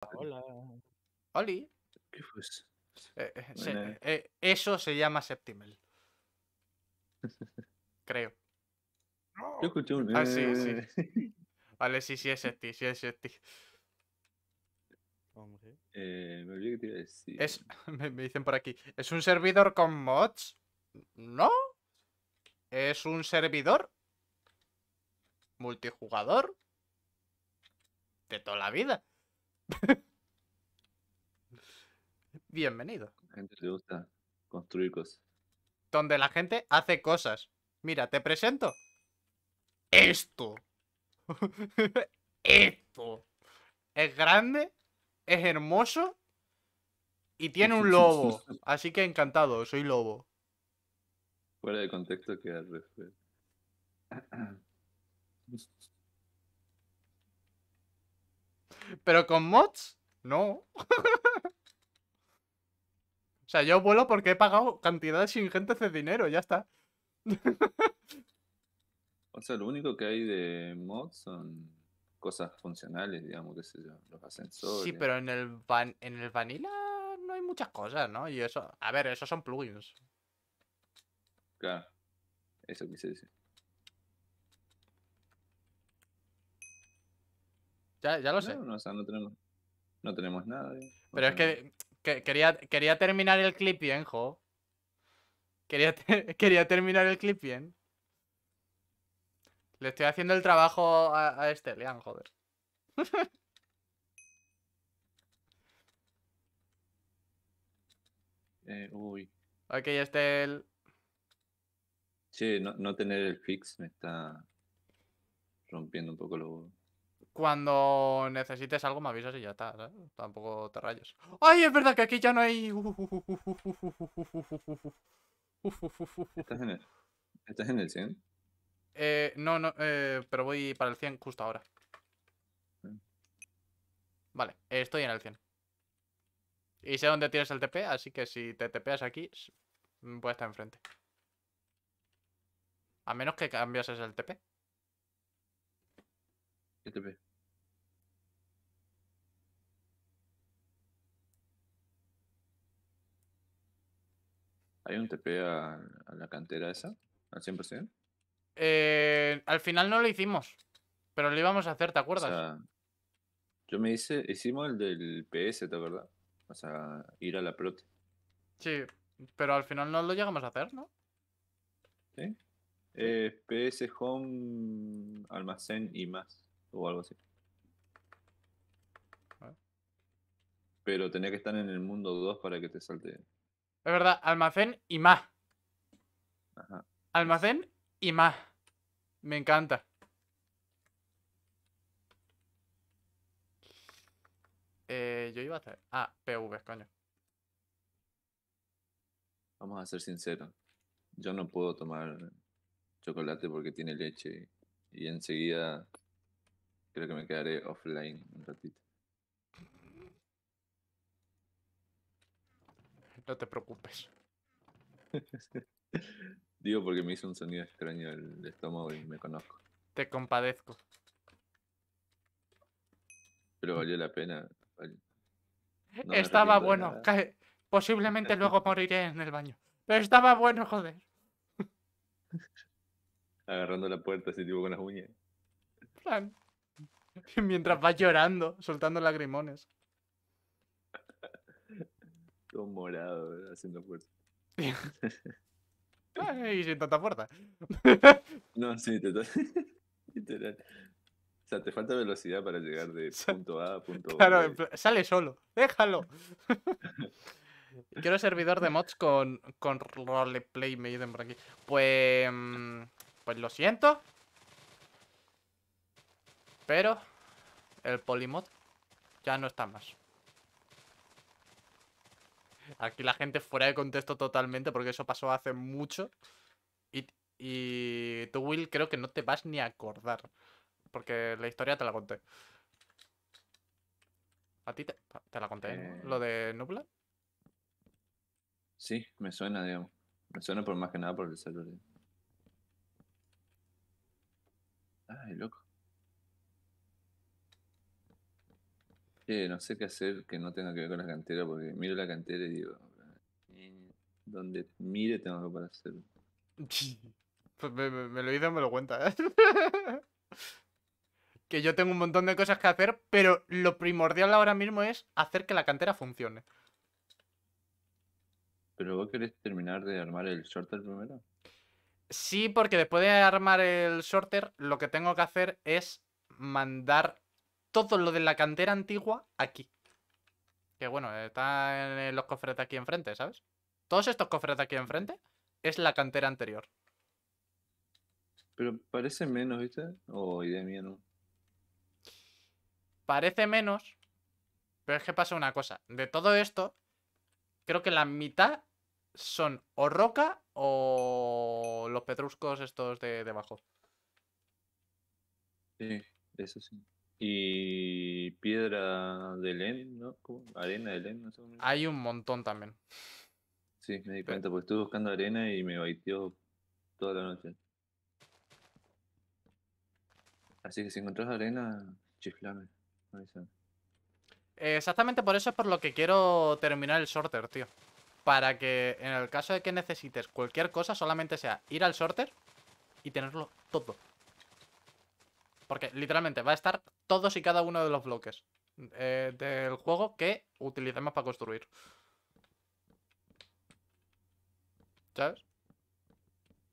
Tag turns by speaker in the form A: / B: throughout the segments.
A: Hola. Oli. ¿Qué fue eso? Eh, eh, se, eh, eso se llama Septimel Creo.
B: Yo escuché un. Ah, sí,
A: Vale, sí, sí es Septi, sí es Septi.
B: Eh, me
A: Es, me, dicen por aquí. ¿Es un servidor con mods? No. ¿Es un servidor? ¿Multijugador? De toda la vida. Bienvenido. la
B: gente le gusta construir
A: cosas. Donde la gente hace cosas. Mira, te presento. Esto. Esto. Es grande, es hermoso y tiene un lobo. Así que encantado, soy lobo.
B: Fuera de contexto respecto.
A: Pero con mods, no. o sea, yo vuelo porque he pagado cantidades ingentes de dinero, ya está. o sea, lo único
B: que hay de mods son cosas funcionales, digamos, que los ascensores. Sí,
A: pero en el, en el Vanilla no hay muchas cosas, ¿no? Y eso, a ver, esos son plugins.
B: Claro, eso quise decir.
A: Ya, lo sé. No,
B: no tenemos, no tenemos nada.
A: Pero es que, quería, quería terminar el clip bien, jo. Quería, quería terminar el clip bien. Le estoy haciendo el trabajo a, Estelian, joder.
B: Eh, uy. Ok,
A: Estel.
B: Sí, no, no tener el fix me está rompiendo un poco los
A: cuando necesites algo me avisas y ya está, ¿sabes? Tampoco te rayes. ¡Ay, es verdad que aquí ya no hay!
B: ¿Estás en el, 100?
A: no, no, pero voy para el 100 justo ahora. Vale, estoy en el 100. Y sé dónde tienes el TP, así que si te TPas aquí, a estar enfrente. A menos que cambiases el TP
B: ve ¿Hay un TP a, la cantera esa? ¿Al 100%?
A: Eh, al final no lo hicimos. Pero lo íbamos a hacer, ¿te acuerdas?
B: yo me hice, hicimos el del PS, ¿te acuerdas? O sea, ir a la prote.
A: Sí, pero al final no lo llegamos a hacer, ¿no?
B: Sí. Eh, PS Home, Almacén y más o algo así. Pero tenía que estar en el mundo 2 para que te salte. Es
A: verdad, almacén y más. Almacén y más. Me encanta. Eh, yo iba a estar... Ah, PV, coño.
B: Vamos a ser sinceros. Yo no puedo tomar chocolate porque tiene leche y enseguida Creo que me quedaré offline un ratito.
A: No te preocupes.
B: Digo porque me hizo un sonido extraño el estómago y me conozco.
A: Te compadezco.
B: Pero valió la pena.
A: estaba bueno. Posiblemente luego moriré en el baño. Pero estaba bueno, joder.
B: Agarrando la puerta así tipo con las uñas.
A: Plan. Mientras vas llorando, soltando lagrimones.
B: Todo morado, haciendo fuerza.
A: y sin tanta fuerza.
B: no, sí, toca. Literal. O sea, te falta velocidad para llegar de punto A a punto B. Claro,
A: sale solo. Déjalo. Quiero servidor de mods con, con roleplay me dicen por aquí. Pues. Mm, pues lo siento. Pero el Polymod, ya no está más. Aquí la gente fuera de contexto totalmente, porque eso pasó hace mucho. Y, y tú, Will, creo que no te vas ni a acordar. Porque la historia te la conté. ¿A ti te, la conté? Eh. ¿Lo de Nubla?
B: Sí, me suena, digamos. Me suena por más que nada por el celular. Ay, loco. no sé qué hacer que no tenga que ver con la cantera, porque miro la cantera y digo, eh, donde mire tengo algo para hacer
A: pues me, me, lo me lo cuenta ¿eh? que yo tengo un montón de cosas que hacer, pero lo primordial ahora mismo es hacer que la cantera funcione.
B: ¿Pero vos querés terminar de armar el shorter primero?
A: Sí, porque después de armar el shorter, lo que tengo que hacer es mandar todo lo de la cantera antigua aquí. Que bueno, están eh, los cofres de aquí enfrente, ¿sabes? Todos estos cofres de aquí enfrente es la cantera anterior.
B: Pero parece menos, ¿viste? O oh, idea mía, no.
A: Parece menos, pero es que pasa una cosa. De todo esto, creo que la mitad son o roca o los petruscos estos de debajo.
B: Sí, eso sí y piedra de Len, ¿no? Arena de Len, no sé
A: Hay un montón también.
B: Sí, me di cuenta, porque estuve buscando arena y me baiteó toda la noche. Así que si encontrás arena, chiflame.
A: Eh, exactamente por eso es por lo que quiero terminar el sorter, tío. Para que en el caso de que necesites cualquier cosa, solamente sea ir al sorter y tenerlo todo. Porque literalmente va a estar todos y cada uno de los bloques eh, del juego que utilicemos para construir. ¿Sabes?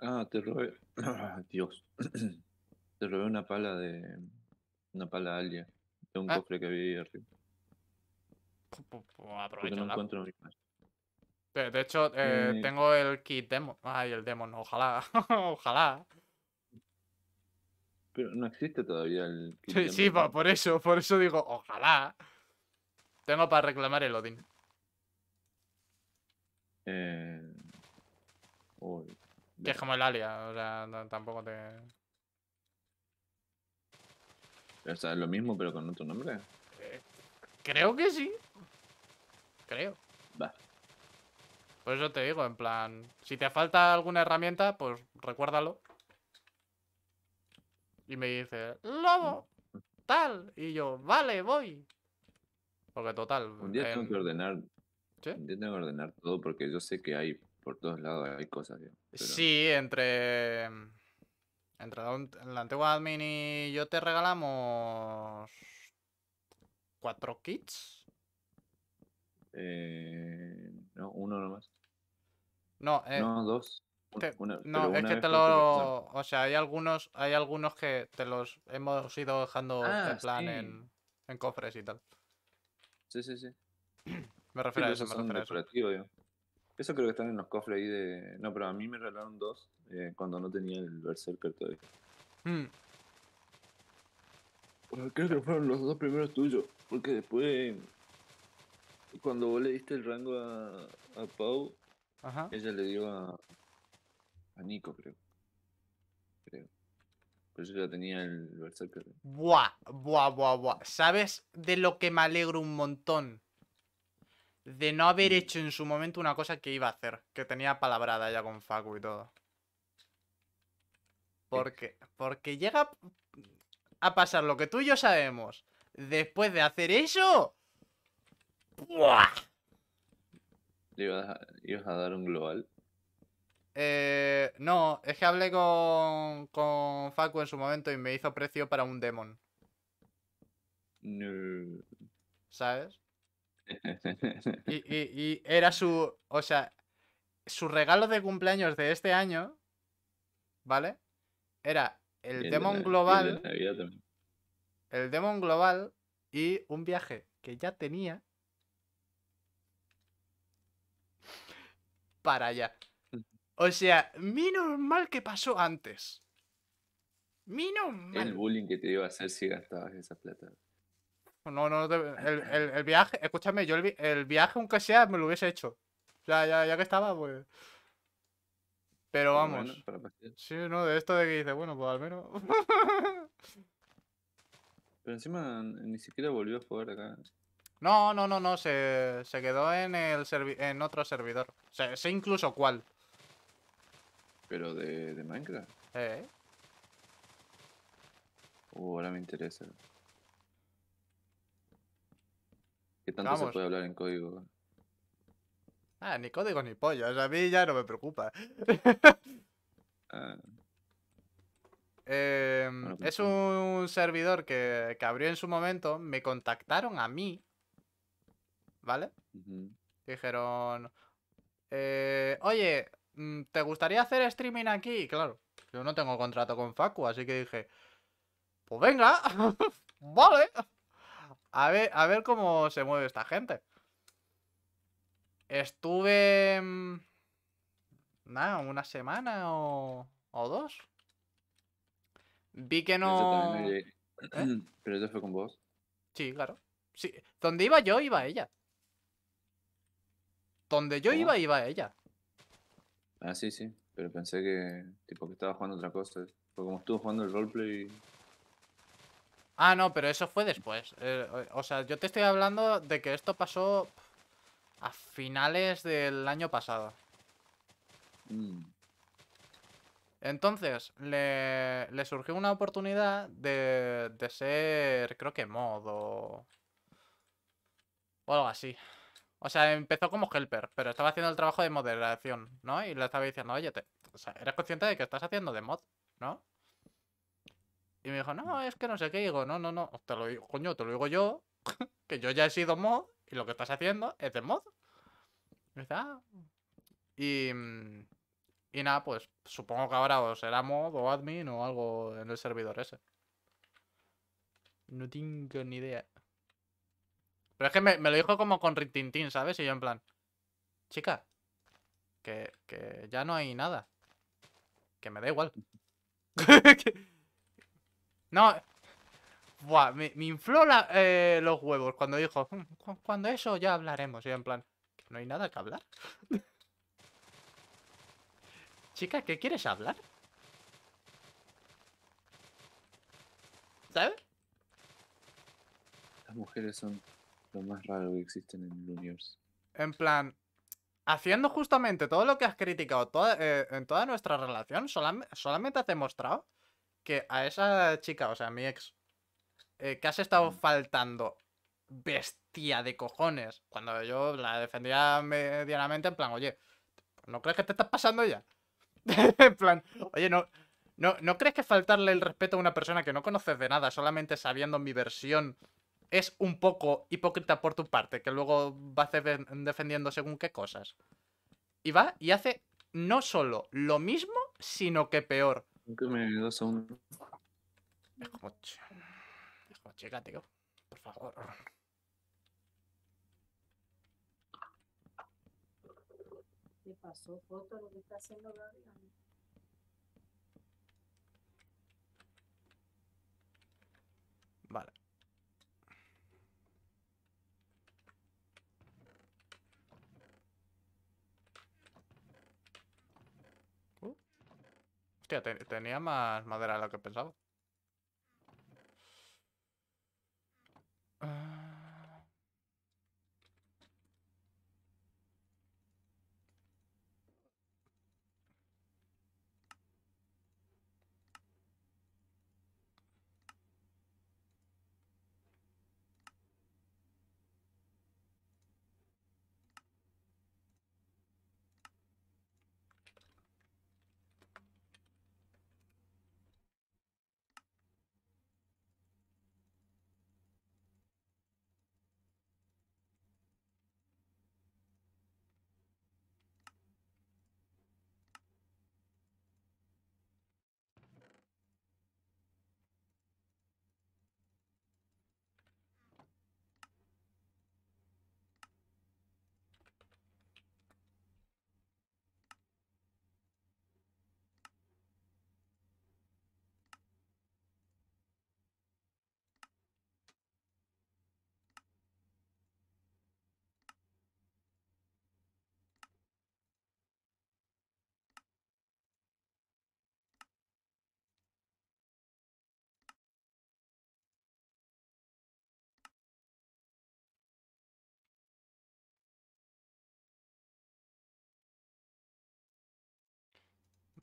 B: Ah, te robé. Ah, Dios. te robé una pala de. Una pala alia. De un ah. cofre que había ahí arriba.
A: Aprovecho. No encuentro de, de hecho, eh, eh, tengo el kit demo. Ay, el demo, ojalá. ojalá.
B: Pero no existe todavía el. Sí, sí
A: por, eso, por eso digo, ojalá. Tengo para reclamar el Odin.
B: Eh... Uy,
A: que el Alia, o sea, tampoco te.
B: O es lo mismo, pero con otro nombre.
A: Eh, creo que sí. Creo. Va. Por eso te digo, en plan, si te falta alguna herramienta, pues recuérdalo. Y me dice, lobo, tal. Y yo, vale, voy. Porque total. Un día tengo que
B: ordenar. ¿Sí? Un día tengo que ordenar todo porque yo sé que hay por todos lados hay cosas.
A: Sí, entre. Entre la, la, antigua admin y yo te regalamos. ¿Cuatro kits?
B: Eh, no, uno nomás.
A: No, eh, no, dos no, es que te lo. O sea, hay algunos, hay algunos que te los hemos ido dejando ah, en plan en, cofres y tal. Sí, sí, sí. Me refiero a eso, me refiero a
B: eso. eso. creo que están en los cofres ahí de. No, pero a mí me regalaron dos eh, cuando no tenía el Berserker todavía. Hmm. creo que fueron los dos primeros tuyos. Porque después. Cuando vos le diste el rango a, Pau, ella le dio a, a Nico, creo. Creo. Por yo ya tenía el Berserker.
A: Buah, buah, buah, buah. ¿Sabes de lo que me alegro un montón? De no haber hecho en su momento una cosa que iba a hacer. Que tenía palabrada ya con Facu y todo. Porque, porque llega a pasar lo que tú y yo sabemos. Después de hacer eso. ¡buah!
B: ¿Le ibas a dar un global?
A: Eh, no, es que hablé con, con Facu en su momento y me hizo precio para un demon. ¿Sabes? Y, era su. O sea, su regalo de cumpleaños de este año, ¿vale? Era el, Demon Global. El, el Demon Global y un viaje que ya tenía para allá. O sea, menos mal que pasó antes. Mi normal. El
B: bullying que te iba a hacer si gastabas esa plata.
A: No, no, el, viaje, escúchame, yo el, viaje, aunque sea, me lo hubiese hecho. Ya, ya, ya que estaba, pues. Pero vamos. sí, no, de esto de que dice, bueno, pues al menos.
B: Pero encima ni siquiera volvió a jugar acá.
A: No, no, no, no, se, se quedó en el en otro servidor. O Se, sé incluso cuál.
B: ¿Pero de, Minecraft? Eh. Uh, ahora me interesa. ¿Qué tanto se puede
A: hablar en código? Ah, ni código ni pollo. O sea, A mí ya no me preocupa. Ah. Em, pues es un servidor que, abrió en su momento. Me contactaron a mí. ¿Vale? Dijeron... Eh, Oye, Mm, ¿te gustaría hacer streaming aquí? Claro, yo no tengo contrato con Facu, así que dije, pues venga, vale. A ver, a ver cómo se mueve esta gente. Estuve... Mm, nada, una semana o, dos. Vi que no... ¿Eh? Pero eso fue con vos. Sí, claro. Sí. Donde iba yo, iba ella. Donde yo iba, iba ella.
B: Ah, sí, sí, pero pensé que tipo que estaba jugando otra cosa. Fue como estuvo jugando el roleplay...
A: Ah, no, pero eso fue después. Eh, o sea, yo te estoy hablando de que esto pasó a finales del año pasado. Mm. Entonces, le, le, surgió una oportunidad de, de ser, creo que mod o, o algo así. O sea, empezó como helper, pero estaba haciendo el trabajo de moderación, ¿no? Y le estaba diciendo, oye, o sea, eres consciente de que estás haciendo de mod, ¿no? Y me dijo, no, mm. es que no sé qué. digo, no, no, no, te lo digo, coño, te lo digo yo, que yo ya he sido mod y lo que estás haciendo es de mod. Y ah". Y, y nada, pues supongo que ahora o será mod o admin o algo en el servidor ese. No tengo ni idea. Pero es que me, lo dijo como con Rintintín, ¿sabes? Y yo en plan, chica, que, que ya no hay nada. Que me da igual. no. Buah, me, infló eh, los huevos cuando dijo, mm, cuando eso ya hablaremos. Y yo en plan, que no hay nada que hablar. chica, ¿qué quieres hablar? ¿Sabes?
B: Las mujeres son lo más raro que existen en el
A: En plan, haciendo justamente todo lo que has criticado eh, en toda nuestra relación, solamente te demostrado que a esa chica, o sea, mi ex, eh, que has estado faltando bestia de cojones, cuando yo la defendía medianamente, en plan, oye, ¿no crees que te estás pasando ya? en plan, oye, no, no, ¿no crees que faltarle el respeto a una persona que no conoces de nada, solamente sabiendo mi versión es un poco hipócrita por tu parte, que luego va defendiendo según qué cosas. Y va y hace no solo lo mismo, sino que peor. Es como, es como chica, tío. Por favor. ¿Qué pasó, foto? Lo que está haciendo la tenía más madera de lo que pensaba.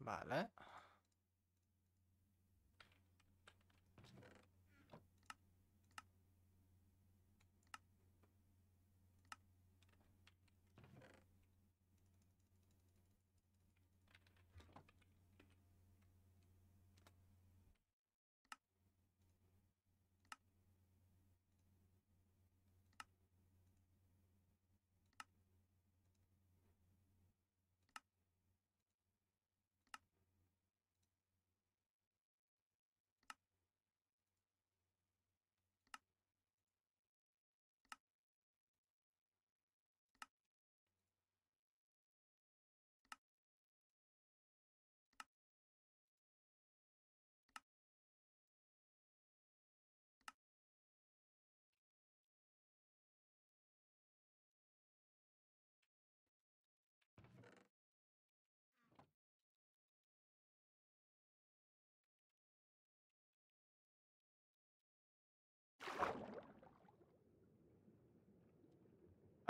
A: Vale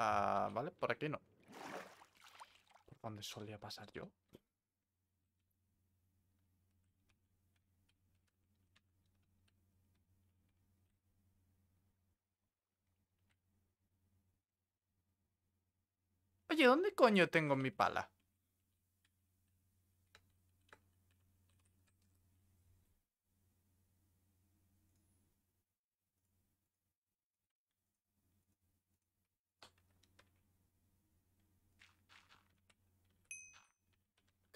A: Ah, vale, por aquí no. ¿Por dónde solía pasar yo? Oye, ¿dónde coño tengo mi pala?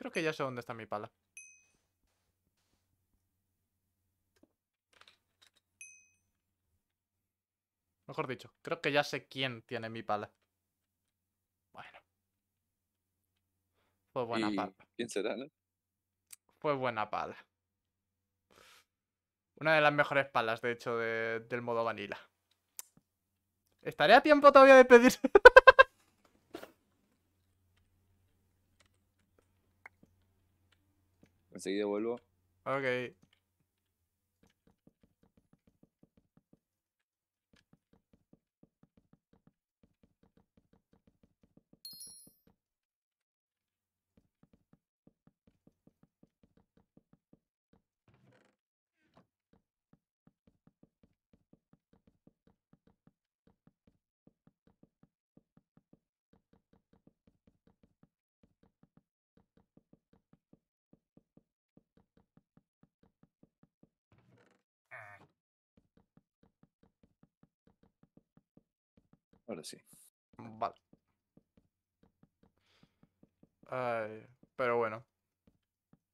A: Creo que ya sé dónde está mi pala. Mejor dicho, creo que ya sé quién tiene mi pala. Bueno. Fue buena pala. ¿Quién será, no? Fue buena pala. Una de las mejores palas, de hecho, del modo vanilla. ¿Estaré a tiempo todavía de pedir? Enseguida vuelvo. Ok. Ahora sí. Vale. pero bueno.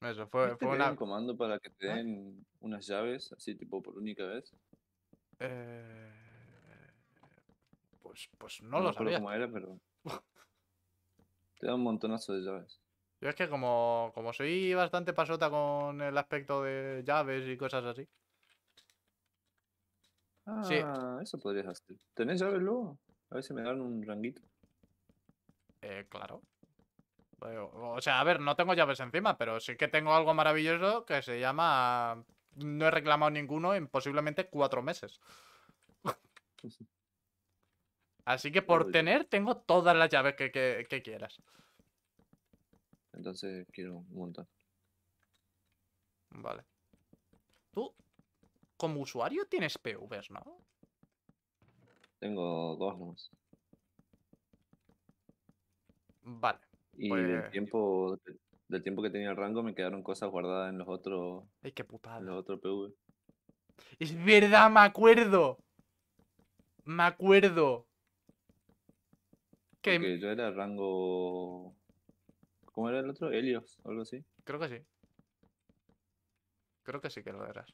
B: Eso fue, fue un comando para que te ¿Eh? den unas llaves, así tipo por única vez?
A: Eh, pues, pues no, lo sabía. Cómo era,
B: te da un montonazo de llaves.
A: Yo es que como, como soy bastante pasota con el aspecto de llaves y cosas así.
B: Ah, sí. eso podrías hacer. ¿Tenés llaves luego? A ver si me dan un ranguito. Eh, claro.
A: O sea, a ver, no tengo llaves encima, pero sí que tengo algo maravilloso que se llama... No he reclamado ninguno en posiblemente cuatro meses. Así que por tener, tengo todas las llaves que, quieras.
B: Entonces quiero un montón. Vale.
A: Tú, como usuario, tienes PVs, ¿no?
B: Tengo dos nomás.
A: Vale. Y pues del,
B: tiempo, del tiempo que tenía el rango me quedaron cosas guardadas en los otros. Ay, qué putada. En los otros PV.
A: Es verdad, me acuerdo. Me acuerdo.
B: Que yo era rango. ¿Cómo era el otro? Helios o algo así.
A: Creo que sí. Creo que sí que lo eras.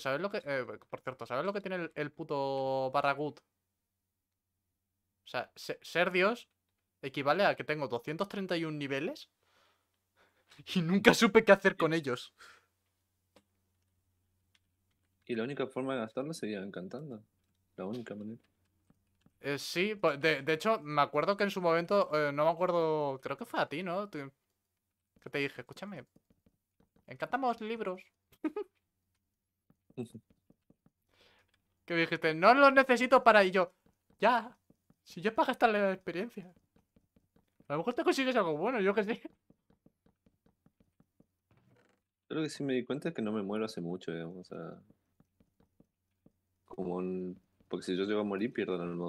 A: ¿sabes lo que...? Eh, por cierto, ¿sabes lo que tiene el, puto Barragut? O sea, ser Dios equivale a que tengo 231 niveles y nunca supe qué hacer con ellos.
B: Y la única forma de gastarlo sería encantando. La única manera.
A: Eh, sí, pues, de, hecho, me acuerdo que en su momento, eh, no me acuerdo, creo que fue a ti, ¿no? Que te dije, escúchame, encantamos libros. que dijiste, no lo necesito para... ello ya, si yo es para la experiencia. A lo mejor te consigues algo bueno, yo que sé.
B: lo que sí me di cuenta que no me muero hace mucho, digamos, eh, o sea... Como Porque si yo llego a morir, pierdo el modo.